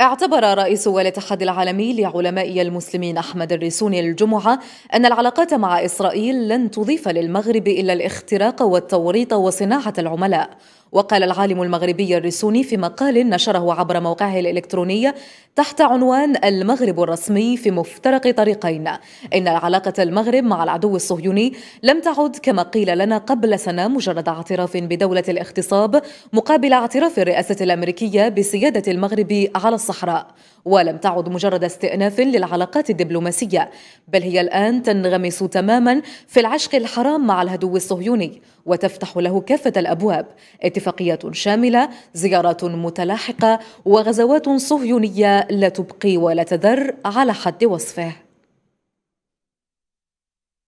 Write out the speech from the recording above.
اعتبر رئيس الاتحاد العالمي لعلماء المسلمين أحمد الريسوني الجمعة أن العلاقات مع إسرائيل لن تضيف للمغرب إلا الاختراق والتوريط وصناعة العملاء وقال العالم المغربي الرسوني في مقال نشره عبر موقعه الإلكتروني تحت عنوان المغرب الرسمي في مفترق طريقين إن علاقة المغرب مع العدو الصهيوني لم تعد كما قيل لنا قبل سنة مجرد اعتراف بدولة الاغتصاب مقابل اعتراف الرئاسة الأمريكية بسيادة المغرب على الصحراء ولم تعد مجرد استئناف للعلاقات الدبلوماسية بل هي الآن تنغمس تماما في العشق الحرام مع الهدو الصهيوني وتفتح له كافة الأبواب اتفاقيات شاملة زيارات متلاحقة وغزوات صهيونية لا تبقي ولا تذر على حد وصفه